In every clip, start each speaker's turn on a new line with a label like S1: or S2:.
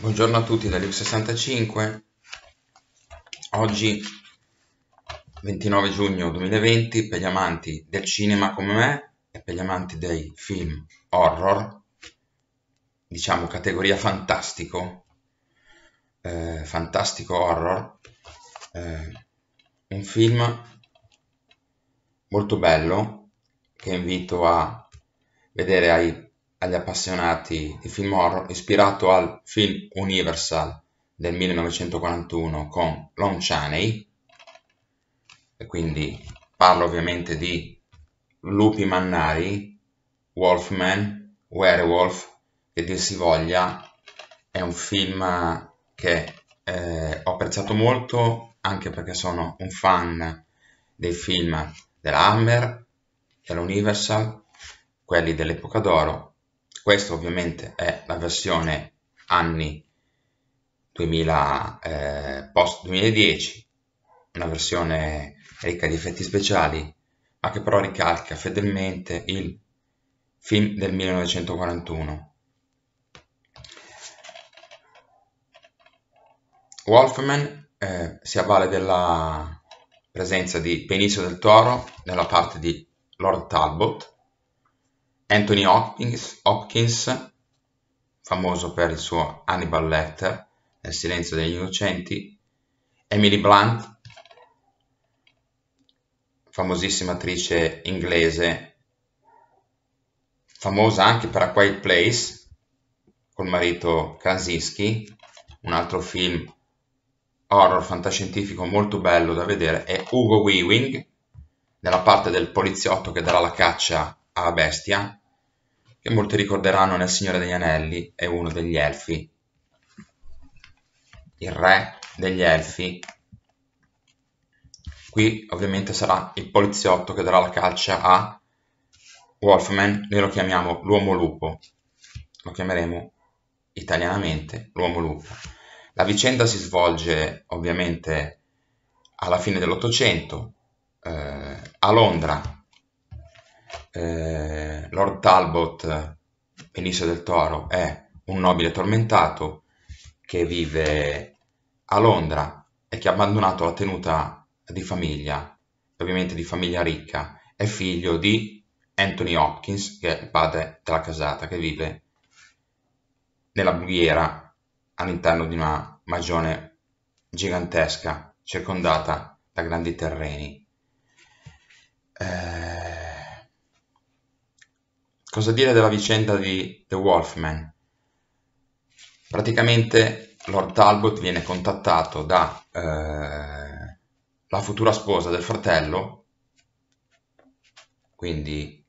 S1: Buongiorno a tutti da Luke65 Oggi 29 giugno 2020 per gli amanti del cinema come me e per gli amanti dei film horror diciamo categoria fantastico eh, fantastico horror eh, un film molto bello che invito a vedere ai agli appassionati di film horror ispirato al film Universal del 1941 con Lon Chaney e quindi parlo ovviamente di lupi mannari, Wolfman, Werewolf che dir si voglia è un film che eh, ho apprezzato molto anche perché sono un fan dei film della Hammer, dell'Universal, quelli dell'epoca d'oro questa ovviamente è la versione anni 2000, eh, post 2010, una versione ricca di effetti speciali, ma che però ricalca fedelmente il film del 1941. Wolfman eh, si avvale della presenza di Benicio del Toro nella parte di Lord Talbot Anthony Hopkins, Hopkins, famoso per il suo Hannibal Letter, Nel silenzio degli innocenti, Emily Blunt, famosissima attrice inglese, famosa anche per A Quiet Place, col marito Krasinski, un altro film horror fantascientifico molto bello da vedere, è Hugo Weaving, nella parte del poliziotto che darà la caccia alla bestia, che molti ricorderanno nel Signore degli Anelli, è uno degli Elfi. Il re degli Elfi. Qui ovviamente sarà il poliziotto che darà la calcia a Wolfman, noi lo chiamiamo l'uomo lupo, lo chiameremo italianamente l'uomo lupo. La vicenda si svolge ovviamente alla fine dell'Ottocento eh, a Londra eh, Lord Talbot, Benicio del Toro, è un nobile tormentato che vive a Londra e che ha abbandonato la tenuta di famiglia, ovviamente di famiglia ricca, è figlio di Anthony Hopkins, che è il padre della casata, che vive nella Bughiera all'interno di una magione gigantesca, circondata da grandi terreni. Eh, cosa dire della vicenda di The Wolfman? Praticamente Lord Talbot viene contattato da eh, la futura sposa del fratello, quindi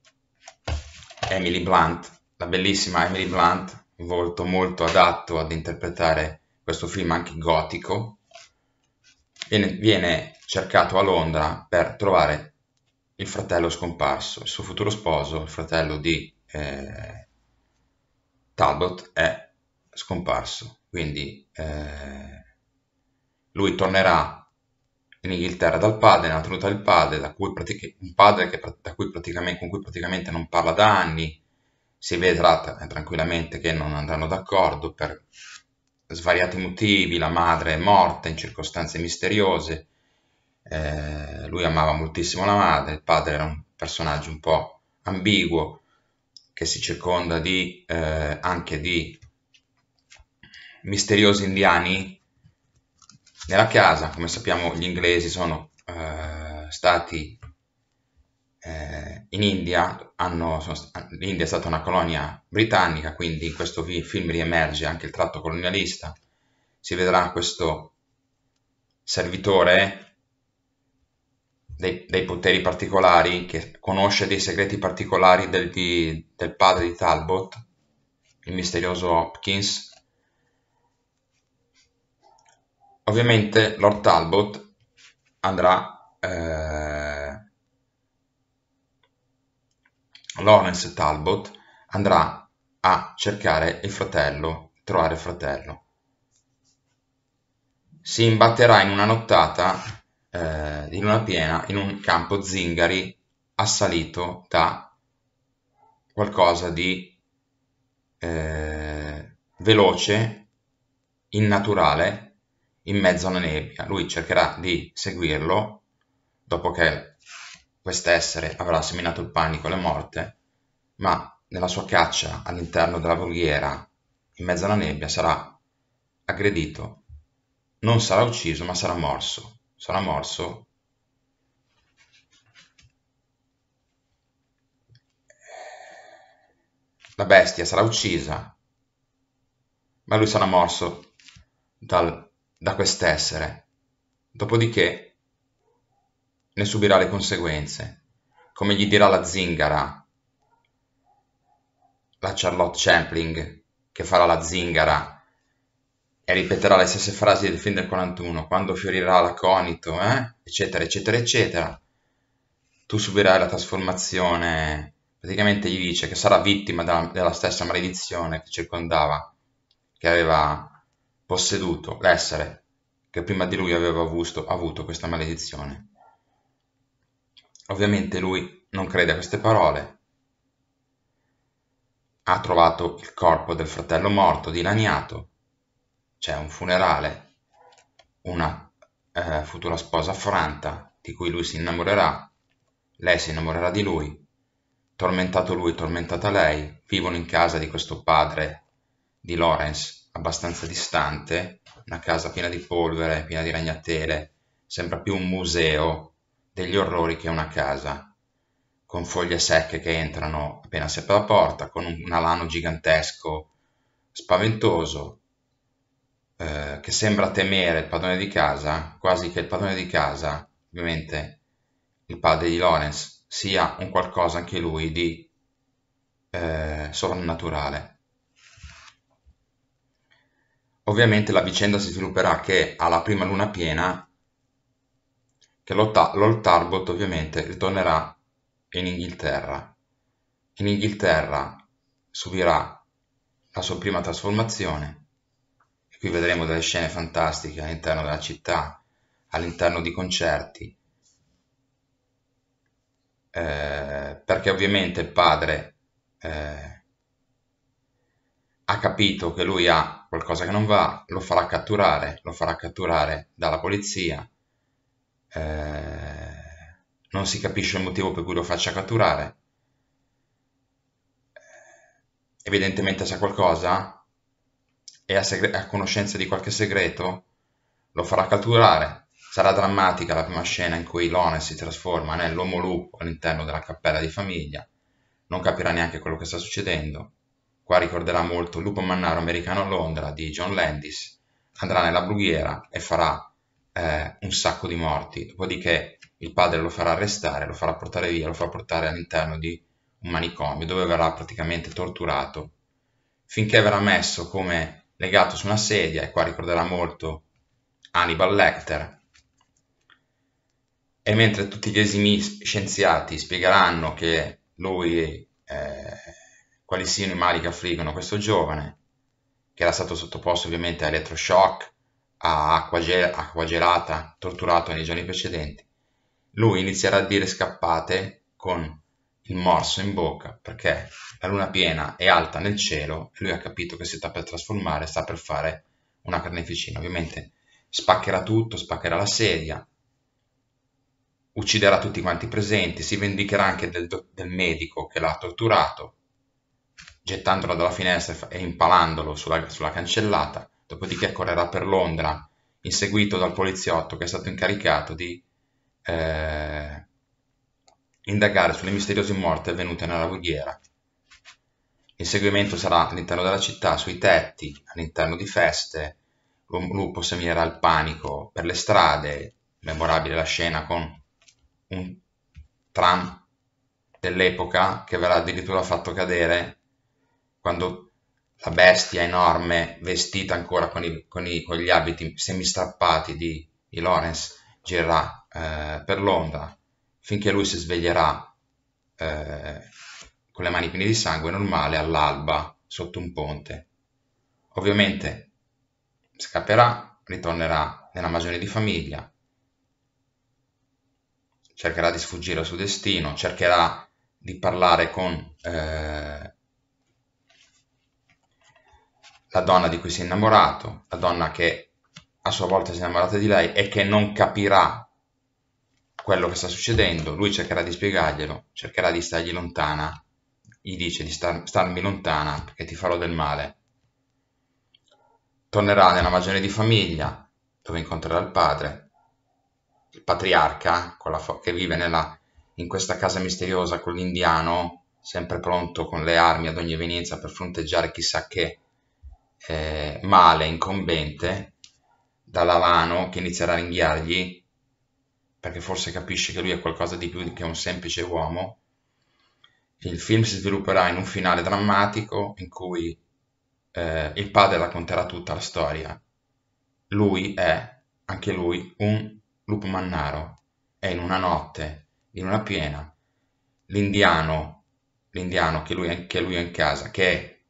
S1: Emily Blunt, la bellissima Emily Blunt, volto molto adatto ad interpretare questo film anche gotico, viene, viene cercato a Londra per trovare il fratello scomparso. Il suo futuro sposo, il fratello di eh, Talbot, è scomparso. Quindi eh, lui tornerà in Inghilterra dal padre, nella tenuta del padre, da cui pratica, un padre che, da cui praticamente, con cui praticamente non parla da anni. Si vedrà eh, tranquillamente che non andranno d'accordo per svariati motivi, la madre è morta in circostanze misteriose, eh, lui amava moltissimo la madre, il padre era un personaggio un po' ambiguo che si circonda di, eh, anche di misteriosi indiani nella casa. Come sappiamo gli inglesi sono eh, stati eh, in India, hanno, sono, l'India è stata una colonia britannica, quindi in questo film riemerge anche il tratto colonialista. Si vedrà questo servitore dei, dei, poteri particolari, che conosce dei segreti particolari del, di, del padre di Talbot, il misterioso Hopkins. Ovviamente Lord Talbot andrà... Eh, Lawrence Talbot andrà a cercare il fratello, trovare il fratello. Si imbatterà in una nottata eh, di luna piena in un campo zingari assalito da qualcosa di eh, veloce, innaturale, in mezzo alla nebbia. Lui cercherà di seguirlo dopo che quest'essere avrà seminato il panico e la morte, ma nella sua caccia all'interno della voliera, in mezzo alla nebbia, sarà aggredito. Non sarà ucciso, ma sarà morso sono a Morso la bestia sarà uccisa ma lui sarà morso dal, da quest'essere dopodiché ne subirà le conseguenze come gli dirà la zingara la Charlotte Champling che farà la zingara ripeterà le stesse frasi del film del 41, quando fiorirà l'aconito, eh? eccetera, eccetera, eccetera, tu subirai la trasformazione, praticamente gli dice che sarà vittima da, della stessa maledizione che circondava, che aveva posseduto l'essere che prima di lui aveva avuto, avuto questa maledizione. Ovviamente lui non crede a queste parole, ha trovato il corpo del fratello morto, dilaniato, c'è un funerale, una eh, futura sposa affranta di cui lui si innamorerà, lei si innamorerà di lui, tormentato lui, tormentata lei, vivono in casa di questo padre di Lawrence, abbastanza distante, una casa piena di polvere, piena di ragnatele, sembra più un museo degli orrori che una casa, con foglie secche che entrano appena si apre la porta, con un alano gigantesco, spaventoso, eh, che sembra temere il padrone di casa, quasi che il padrone di casa, ovviamente il padre di Lorenz, sia un qualcosa anche lui di eh, sovrannaturale. Ovviamente la vicenda si svilupperà che alla prima luna piena che l'Oltarbot ovviamente ritornerà in Inghilterra. In Inghilterra subirà la sua prima trasformazione qui vedremo delle scene fantastiche all'interno della città, all'interno di concerti, eh, perché ovviamente il padre eh, ha capito che lui ha qualcosa che non va, lo farà catturare, lo farà catturare dalla polizia, eh, non si capisce il motivo per cui lo faccia catturare, evidentemente sa qualcosa, e a, segre- a conoscenza di qualche segreto, lo farà catturare. Sarà drammatica la prima scena in cui Lone si trasforma nell'uomo lupo all'interno della cappella di famiglia. Non capirà neanche quello che sta succedendo. Qua ricorderà molto il Lupo Mannaro americano a Londra di John Landis. Andrà nella brughiera e farà eh, un sacco di morti. Dopodiché il padre lo farà arrestare, lo farà portare via, lo farà portare all'interno di un manicomio dove verrà praticamente torturato finché verrà messo come legato su una sedia, e qua ricorderà molto Hannibal Lecter. E mentre tutti gli esimi scienziati spiegheranno che lui, eh, quali siano i mali che affliggono questo giovane, che era stato sottoposto ovviamente a elettroshock, a acqua, gel- acqua gelata, torturato nei giorni precedenti, lui inizierà a dire scappate con il morso in bocca perché la luna piena è alta nel cielo e lui ha capito che si sta per trasformare, sta per fare una carneficina. Ovviamente spaccherà tutto, spaccherà la sedia, ucciderà tutti quanti i presenti, si vendicherà anche del, del medico che l'ha torturato, gettandolo dalla finestra e impalandolo sulla, sulla cancellata, dopodiché correrà per Londra, inseguito dal poliziotto che è stato incaricato di... Eh, indagare sulle misteriose morte avvenute nella Voghera. Il seguimento sarà all'interno della città, sui tetti, all'interno di feste. Lupo seminerà il panico per le strade, memorabile la scena con un tram dell'epoca che verrà addirittura fatto cadere quando la bestia enorme, vestita ancora con, i, con, i, con gli abiti semistrappati di, di Lawrence, girerà eh, per Londra finché lui si sveglierà eh, con le mani piene di sangue normale all'alba sotto un ponte. Ovviamente scapperà, ritornerà nella magione di famiglia, cercherà di sfuggire al suo destino, cercherà di parlare con eh, la donna di cui si è innamorato, la donna che a sua volta si è innamorata di lei e che non capirà quello che sta succedendo, lui cercherà di spiegarglielo, cercherà di stargli lontana, gli dice di star, starmi lontana perché ti farò del male. Tornerà nella magione di famiglia, dove incontrerà il padre, il patriarca fo- che vive nella, in questa casa misteriosa con l'indiano, sempre pronto con le armi ad ogni evenienza per fronteggiare chissà che eh, male incombente, da Lavano che inizierà a ringhiargli perché forse capisce che lui è qualcosa di più che un semplice uomo. Il film si svilupperà in un finale drammatico in cui eh, il padre racconterà tutta la storia. Lui è, anche lui, un lupo mannaro. È in una notte, in una piena, l'indiano, l'indiano che lui, è, che lui è in casa, che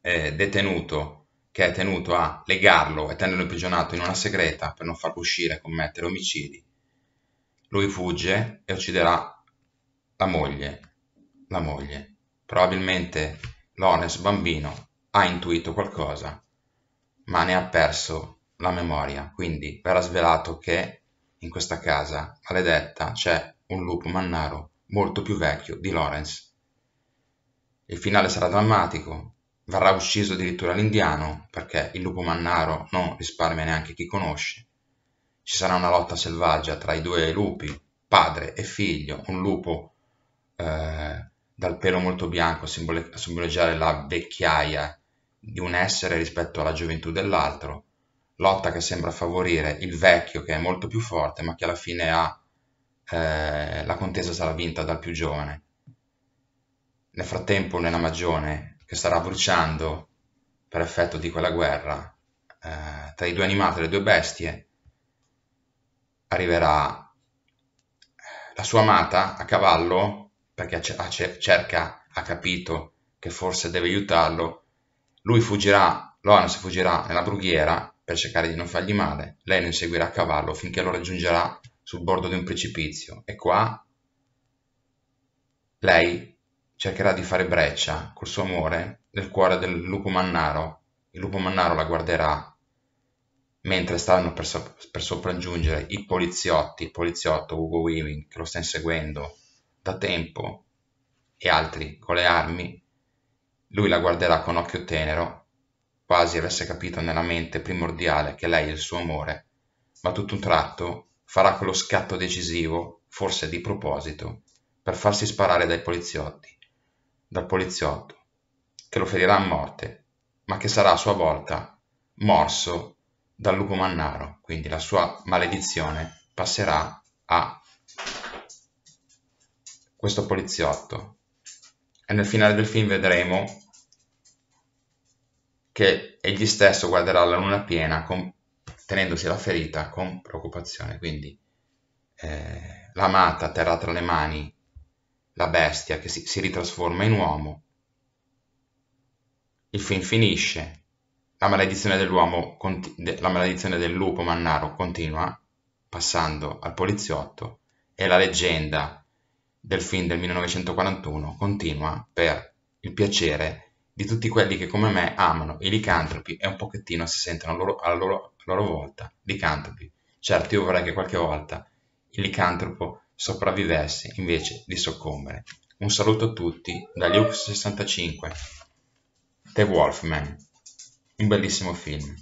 S1: è, è detenuto che è tenuto a legarlo e tenerlo imprigionato in una segreta per non farlo uscire e commettere omicidi. Lui fugge e ucciderà la moglie. La moglie. Probabilmente Lorenz bambino ha intuito qualcosa, ma ne ha perso la memoria, quindi verrà svelato che in questa casa maledetta c'è un lupo mannaro molto più vecchio di Lorenz. Il finale sarà drammatico, Verrà ucciso addirittura l'indiano, perché il lupo mannaro non risparmia neanche chi conosce. Ci sarà una lotta selvaggia tra i due lupi, padre e figlio, un lupo eh, dal pelo molto bianco a simboleggiare la vecchiaia di un essere rispetto alla gioventù dell'altro, lotta che sembra favorire il vecchio che è molto più forte ma che alla fine ha eh, la contesa sarà vinta dal più giovane. Nel frattempo nella magione che starà bruciando per effetto di quella guerra eh, tra i due animali e le due bestie, arriverà eh, la sua amata a cavallo perché cerca, ha capito che forse deve aiutarlo. Lui fuggirà, Loan si fuggirà nella brughiera per cercare di non fargli male. Lei lo inseguirà a cavallo finché lo raggiungerà sul bordo di un precipizio. E qua lei cercherà di fare breccia col suo amore nel cuore del lupo mannaro. Il lupo mannaro la guarderà mentre stanno per, so- per sopraggiungere i poliziotti, il poliziotto Ugo Weaving che lo sta inseguendo da tempo e altri con le armi. Lui la guarderà con occhio tenero, quasi avesse capito nella mente primordiale che lei è il suo amore, ma tutto un tratto farà quello scatto decisivo, forse di proposito, per farsi sparare dai poliziotti dal poliziotto, che lo ferirà a morte, ma che sarà a sua volta morso dal lupo mannaro, quindi la sua maledizione passerà a questo poliziotto. E nel finale del film vedremo che egli stesso guarderà la luna piena con, tenendosi la ferita con preoccupazione, quindi eh, l'amata terrà tra le mani la bestia che si, si ritrasforma in uomo. Il film finisce, la maledizione dell'uomo, la maledizione del lupo mannaro continua, passando al poliziotto, e la leggenda del film del 1941 continua per il piacere di tutti quelli che come me amano i licantropi e un pochettino si sentono loro, alla, loro, alla loro volta licantropi. Certo, io vorrei che qualche volta il licantropo sopravvivesse invece di soccombere. Un saluto a tutti da Luke65, The Wolfman, un bellissimo film.